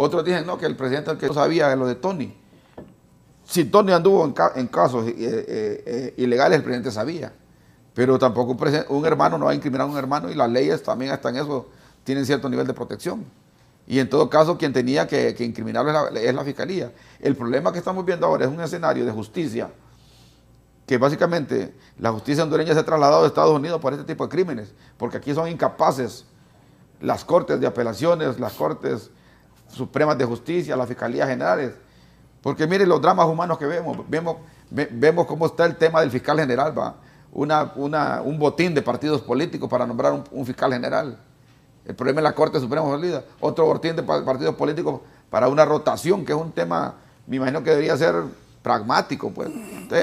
Otros dicen, no, que el presidente que no sabía de lo de Tony. Si Tony anduvo en, casos eh, eh, eh, ilegales, el presidente sabía. Pero tampoco un, hermano no va a incriminar a un hermano y las leyes también hasta en eso tienen cierto nivel de protección. Y en todo caso, quien tenía que, incriminarlo es la, fiscalía. El problema que estamos viendo ahora es un escenario de justicia que básicamente la justicia hondureña se ha trasladado a Estados Unidos por este tipo de crímenes, porque aquí son incapaces las cortes de apelaciones, las cortes Supremas de Justicia, las Fiscalías Generales. Porque miren los dramas humanos que vemos. Vemos, vemos cómo está el tema del fiscal general, va. Una, un botín de partidos políticos para nombrar un, fiscal general. El problema es la Corte Suprema salida Otro botín de partidos políticos para una rotación, que es un tema, me imagino que debería ser pragmático. Pues.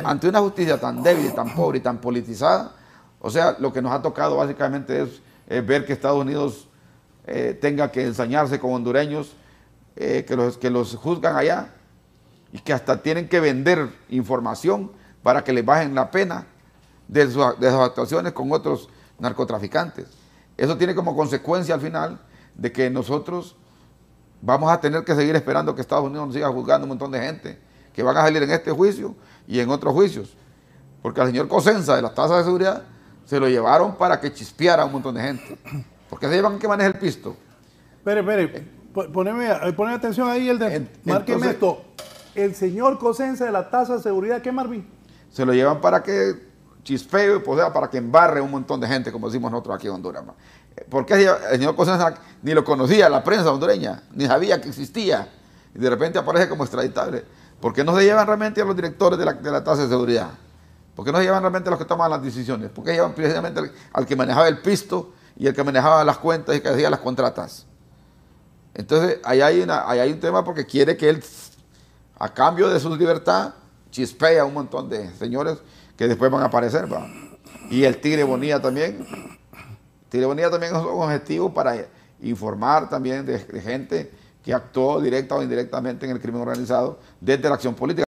ante una justicia tan débil, tan pobre y tan politizada, o sea, lo que nos ha tocado básicamente es, ver que Estados Unidos eh, tenga que ensañarse con hondureños eh, que, los, que los juzgan allá y que hasta tienen que vender información para que les bajen la pena de, sus actuaciones con otros narcotraficantes. Eso tiene como consecuencia al final de que nosotros vamos a tener que seguir esperando que Estados Unidos nos siga juzgando un montón de gente que van a salir en este juicio y en otros juicios. Porque al señor Cosenza de las tasas de seguridad se lo llevaron para que chispeara a un montón de gente. Porque se llevan que maneja el pisto. Espere, espere. Poneme, eh, atención ahí, el de. Márqueme esto. El señor Cosenza de la tasa de seguridad, ¿qué, Marvin? Se lo llevan para que chispeo y pues, o para que embarre un montón de gente, como decimos nosotros aquí en Honduras. Eh, ¿Por qué el señor Cosenza ni lo conocía la prensa hondureña, ni sabía que existía. Y de repente aparece como extraditable. ¿Por qué no se llevan realmente a los directores de la, tasa de seguridad? ¿Por qué no se llevan realmente a los que toman las decisiones? ¿Por qué llevan precisamente al, al que manejaba el pisto y el que manejaba las cuentas y que hacía las contratas? Entonces, ahí hay, un tema porque quiere que él, a cambio de su libertad, chispea un montón de señores que después van a aparecer. ¿va? Y el Tigre Bonilla también. Tigre Bonilla también es un objetivo para informar también de, de gente que actuó directa o indirectamente en el crimen organizado desde la acción política.